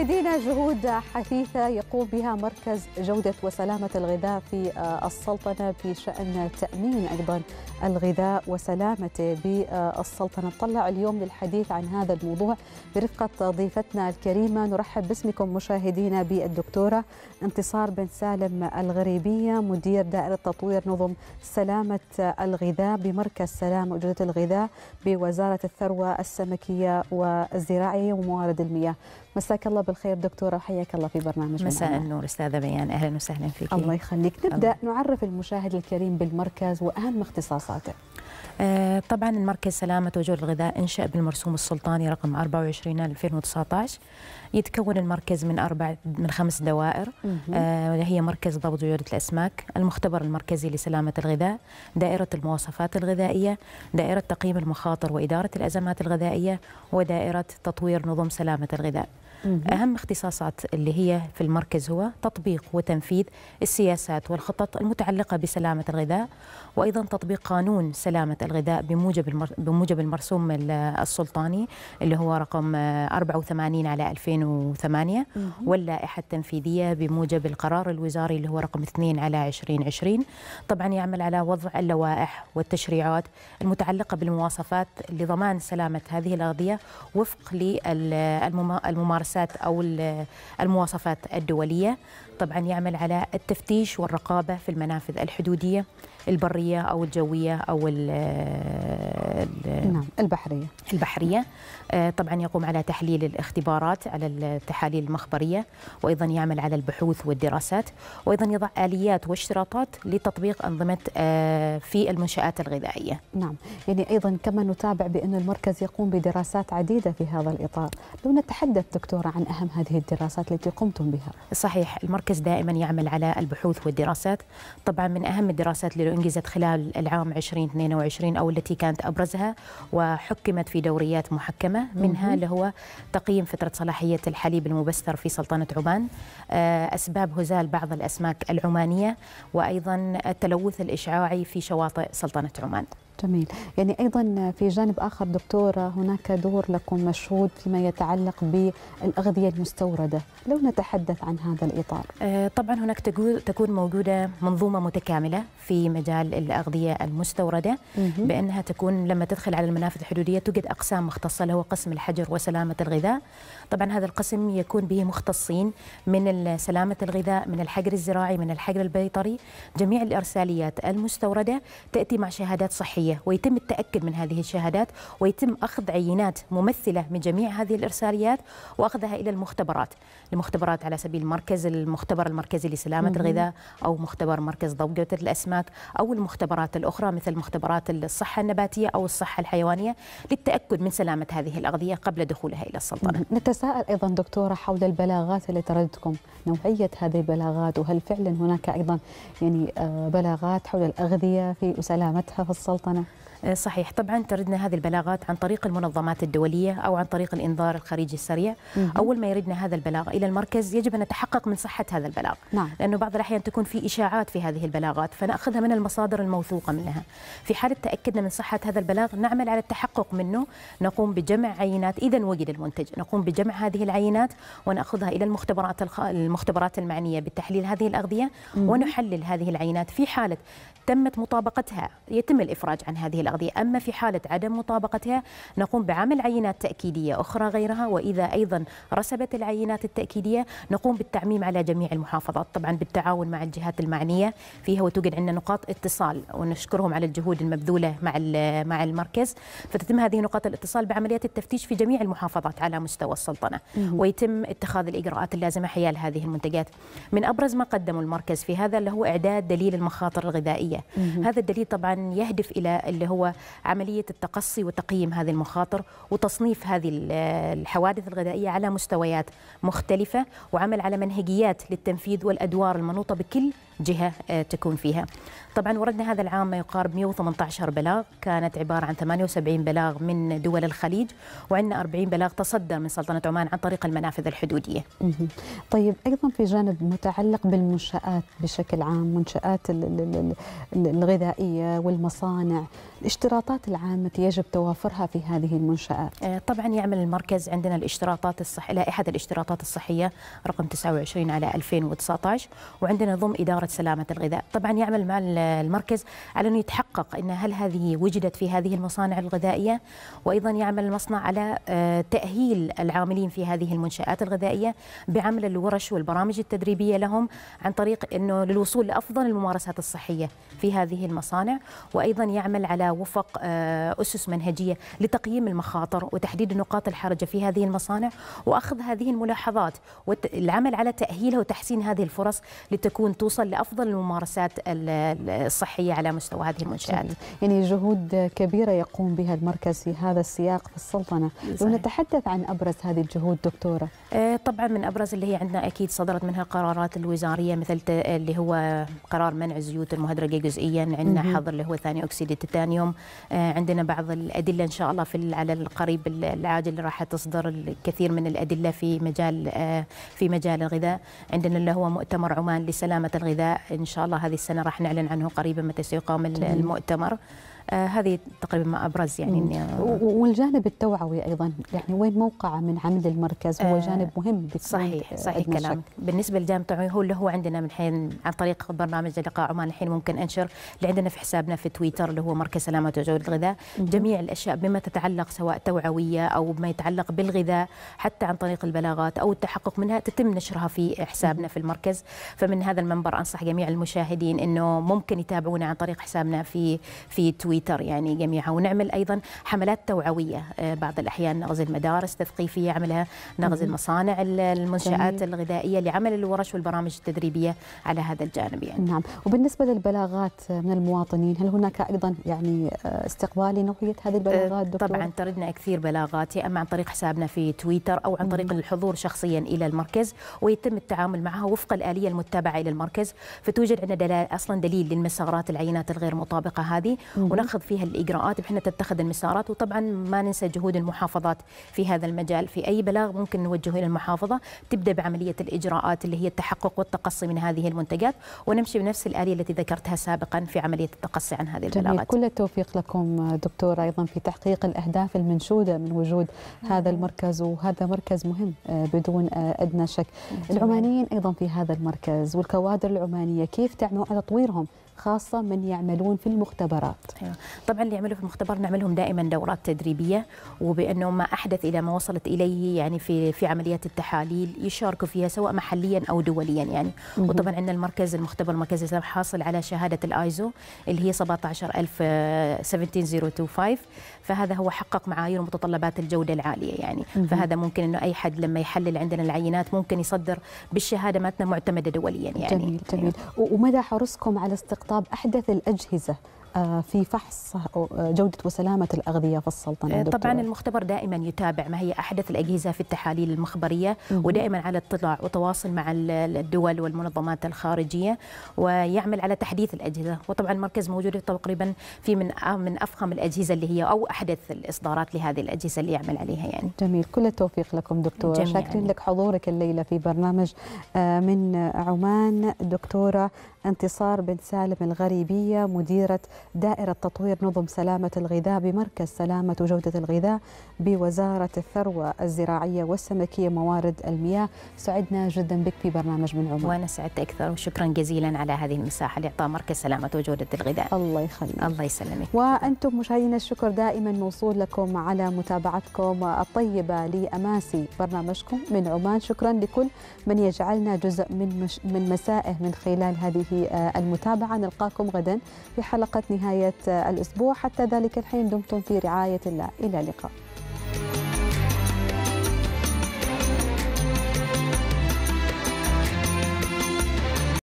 مشاهدينا جهود حثيثة يقوم بها مركز جودة وسلامة الغذاء في آه، السلطنة بشأن تأمين أيضا الغذاء وسلامته بالسلطنة آه، نطلع اليوم للحديث عن هذا الموضوع برفقة ضيفتنا الكريمة نرحب باسمكم مشاهدينا بالدكتورة انتصار بن سالم الغريبية مدير دائرة تطوير نظم سلامة الغذاء بمركز سلام وجودة الغذاء بوزارة الثروة السمكية والزراعية وموارد المياه مساك الله بالخير دكتوره وحياك الله في برنامج مساء النور استاذه بيان اهلا وسهلا فيك الله يخليك نبدا الله. نعرف المشاهد الكريم بالمركز واهم اختصاصاته آه، طبعا المركز سلامة وجود الغذاء انشأ بالمرسوم السلطاني رقم 24 2019 يتكون المركز من أربع من خمس دوائر آه هي مركز ضبط جودة الأسماك المختبر المركزي لسلامة الغذاء دائرة المواصفات الغذائية دائرة تقييم المخاطر وإدارة الأزمات الغذائية ودائرة تطوير نظم سلامة الغذاء أهم اختصاصات اللي هي في المركز هو تطبيق وتنفيذ السياسات والخطط المتعلقة بسلامة الغذاء وأيضا تطبيق قانون سلامة الغذاء بموجب بموجب المرسوم السلطاني اللي هو رقم 84 على 2008 واللائحة التنفيذية بموجب القرار الوزاري اللي هو رقم 2 على 2020 طبعا يعمل على وضع اللوائح والتشريعات المتعلقة بالمواصفات لضمان سلامة هذه الأغذية وفق للممارسة المقاسات أو المواصفات الدولية طبعا يعمل على التفتيش والرقابة في المنافذ الحدودية البرية أو الجوية أو الـ الـ نعم البحرية البحرية آه، طبعا يقوم على تحليل الاختبارات على التحاليل المخبرية وأيضا يعمل على البحوث والدراسات وأيضا يضع آليات واشتراطات لتطبيق أنظمة آه، في المنشآت الغذائية نعم يعني أيضا كما نتابع بأن المركز يقوم بدراسات عديدة في هذا الإطار لو نتحدث دكتور دكتورة عن أهم هذه الدراسات التي قمتم بها صحيح المركز دائما يعمل على البحوث والدراسات طبعا من أهم الدراسات اللي أنجزت خلال العام 2022 أو التي كانت أبرزها وحكمت في دوريات محكمة منها اللي هو تقييم فترة صلاحية الحليب المبستر في سلطنة عمان آه، أسباب هزال بعض الأسماك العمانية وأيضا التلوث الإشعاعي في شواطئ سلطنة عمان جميل يعني أيضا في جانب آخر دكتورة هناك دور لكم مشهود فيما يتعلق بالأغذية المستوردة لو نتحدث عن هذا الإطار آه، طبعا هناك تكون موجودة منظومة متكاملة في مجال الأغذية المستوردة بأنها تكون لما تدخل على المنافذ الحدودية توجد أقسام مختصة له قسم الحجر وسلامة الغذاء طبعا هذا القسم يكون به مختصين من سلامة الغذاء من الحجر الزراعي من الحجر البيطري جميع الإرساليات المستوردة تأتي مع شهادات صحية الإرسالية ويتم التأكد من هذه الشهادات ويتم أخذ عينات ممثلة من جميع هذه الإرساليات وأخذها إلى المختبرات المختبرات على سبيل المركز المختبر المركزي لسلامة الغذاء أو مختبر مركز ضوء الأسماك أو المختبرات الأخرى مثل مختبرات الصحة النباتية أو الصحة الحيوانية للتأكد من سلامة هذه الأغذية قبل دخولها إلى السلطنة نتساءل أيضا دكتورة حول البلاغات اللي تردكم نوعية هذه البلاغات وهل فعلا هناك أيضا يعني آه، بلاغات حول الأغذية في سلامتها في السلطنة Bacana. آه، صحيح طبعا تردنا هذه البلاغات عن طريق المنظمات الدولية أو عن طريق الإنذار الخارجي السريع مم. أول ما يردنا هذا البلاغ إلى المركز يجب أن نتحقق من صحة هذا البلاغ نعم. لأنه بعض الأحيان تكون في إشاعات في هذه البلاغات فنأخذها من المصادر الموثوقة منها في حالة تأكدنا من صحة هذا البلاغ نعمل على التحقق منه نقوم بجمع عينات إذا وجد المنتج نقوم بجمع هذه العينات ونأخذها إلى المختبرات الخ... المختبرات المعنية بتحليل هذه الأغذية مم. ونحلل هذه العينات في حالة تمت مطابقتها يتم الإفراج عن هذه الأغذية الأغذية أما في حالة عدم مطابقتها نقوم بعمل عينات تأكيدية أخرى غيرها وإذا أيضا رسبت العينات التأكيدية نقوم بالتعميم على جميع المحافظات طبعا بالتعاون مع الجهات المعنية فيها وتوجد عندنا نقاط اتصال ونشكرهم على الجهود المبذولة مع مع المركز فتتم هذه نقاط الاتصال بعمليات التفتيش في جميع المحافظات على مستوى السلطنة ويتم اتخاذ الإجراءات اللازمة حيال هذه المنتجات من أبرز ما قدمه المركز في هذا اللي هو إعداد دليل المخاطر الغذائية هذا الدليل طبعا يهدف إلى اللي هو هو عملية التقصي وتقييم هذه المخاطر وتصنيف هذه الحوادث الغذائية على مستويات مختلفة وعمل على منهجيات للتنفيذ والأدوار المنوطة بكل جهه آه، تكون فيها. طبعا وردنا هذا العام ما يقارب 118 بلاغ كانت عباره عن 78 بلاغ من دول الخليج وعندنا 40 بلاغ تصدر من سلطنه عمان عن طريق المنافذ الحدوديه. طيب ايضا في جانب متعلق بالمنشات بشكل عام، منشات الغذائيه والمصانع، الاشتراطات العامه يجب توافرها في هذه المنشات. آه، طبعا يعمل المركز عندنا الاشتراطات الصحية لائحه الاشتراطات الصحيه رقم 29 على 2019 وعندنا ضم اداره سلامة الغذاء طبعا يعمل مع المركز على أنه يتحقق أن هل هذه وجدت في هذه المصانع الغذائية وأيضا يعمل المصنع على آه، تأهيل العاملين في هذه المنشآت الغذائية بعمل الورش والبرامج التدريبية لهم عن طريق أنه للوصول لأفضل الممارسات الصحية في هذه المصانع وأيضا يعمل على وفق آه، أسس منهجية لتقييم المخاطر وتحديد النقاط الحرجة في هذه المصانع وأخذ هذه الملاحظات والعمل على تأهيلها وتحسين هذه الفرص لتكون توصل افضل الممارسات الصحيه على مستوى هذه المنشات. يعني جهود كبيره يقوم بها المركز في هذا السياق في السلطنه، لو نتحدث عن ابرز هذه الجهود دكتوره. آه، طبعا من ابرز اللي هي عندنا اكيد صدرت منها القرارات الوزاريه مثل اللي هو قرار منع الزيوت المهدرجه جزئيا، عندنا حظر اللي هو ثاني اكسيد التيتانيوم، آه، عندنا بعض الادله ان شاء الله في على القريب العاجل راح تصدر الكثير من الادله في مجال آه، في مجال الغذاء، عندنا اللي هو مؤتمر عمان لسلامه الغذاء إن شاء الله هذه السنة راح نعلن عنه قريبا متى سيقام المؤتمر آه، هذه تقريبا ما ابرز يعني والجانب التوعوي ايضا يعني وين موقعه من عمل المركز هو آه، جانب مهم صحيح صحيح كلام بالنسبه للجانب التوعوي هو اللي هو عندنا من حين عن طريق برنامج لقاء عمان الحين ممكن انشر اللي عندنا في حسابنا في تويتر اللي هو مركز سلامه وجوده الغذاء جميع الاشياء بما تتعلق سواء توعويه او بما يتعلق بالغذاء حتى عن طريق البلاغات او التحقق منها تتم نشرها في حسابنا في المركز فمن هذا المنبر انصح جميع المشاهدين انه ممكن يتابعونا عن طريق حسابنا في في تويتر تويتر يعني جميعها ونعمل ايضا حملات توعويه آه، بعض الاحيان نغزي المدارس تثقيفيه عملها نغزي المصانع المنشات الغذائيه لعمل الورش والبرامج التدريبيه على هذا الجانب يعني. نعم وبالنسبه للبلاغات آه، من المواطنين هل هناك ايضا يعني آه، استقبال لنوعيه هذه البلاغات دكتور؟ طبعا تردنا كثير بلاغات يا اما عن طريق حسابنا في تويتر او عن طريق الحضور شخصيا الى المركز ويتم التعامل معها وفق الاليه المتبعه الى المركز فتوجد عندنا اصلا دليل للمسارات العينات الغير مطابقه هذه نأخذ فيها الاجراءات بحيث تتخذ المسارات وطبعا ما ننسى جهود المحافظات في هذا المجال في اي بلاغ ممكن نوجهه الى المحافظه تبدا بعمليه الاجراءات اللي هي التحقق والتقصي من هذه المنتجات ونمشي بنفس الاليه التي ذكرتها سابقا في عمليه التقصي عن هذه البلاغات. جميل. كل التوفيق لكم دكتور ايضا في تحقيق الاهداف المنشوده من وجود هذا المركز وهذا مركز مهم بدون ادنى شك. العمانيين ايضا في هذا المركز والكوادر العمانيه كيف تعملوا على تطويرهم خاصه من يعملون في المختبرات. أيوة. طبعا اللي يعملوا في المختبر نعملهم دائما دورات تدريبيه وبانه ما احدث الى ما وصلت اليه يعني في في عمليات التحاليل يشاركوا فيها سواء محليا او دوليا يعني مم. وطبعا عندنا المركز المختبر المركزي الاسلام حاصل على شهاده الايزو اللي هي 17000 17025 آه، فهذا هو حقق معايير ومتطلبات الجوده العاليه يعني مم. فهذا ممكن انه اي حد لما يحلل عندنا العينات ممكن يصدر بالشهاده مالتنا معتمده دوليا يعني جميل جميل يعني. ومدى حرصكم على استقطاب طاب أحدث الأجهزة آه، في فحص آه، جودة وسلامة الأغذية في السلطنة دكتور. آه، طبعا المختبر دائما يتابع ما هي أحدث الأجهزة في التحاليل المخبرية ودائما على اطلاع وتواصل مع الدول والمنظمات الخارجية ويعمل على تحديث الأجهزة وطبعا المركز موجود تقريبا في من من أفخم الأجهزة اللي هي أو أحدث الإصدارات لهذه الأجهزة اللي يعمل عليها يعني جميل كل التوفيق لكم دكتورة شاكرين لك حضورك الليلة في برنامج من عمان دكتورة انتصار بن سالم الغريبية مديرة دائرة تطوير نظم سلامة الغذاء بمركز سلامة وجودة الغذاء بوزارة الثروة الزراعية والسمكية موارد المياه سعدنا جدا بك في برنامج من عمر وأنا سعدت أكثر وشكرا جزيلا على هذه المساحة لإعطاء مركز سلامة وجودة الغذاء الله يخليك الله يسلمك وأنتم مشاهدينا الشكر دائما موصول لكم على متابعتكم الطيبة لأماسي برنامجكم من عمان شكرا لكل من يجعلنا جزء من, مش من مسائه من خلال هذه آه، المتابعة نلقاكم غدا في حلقة نهاية الأسبوع حتى ذلك الحين دمتم في رعاية الله إلى اللقاء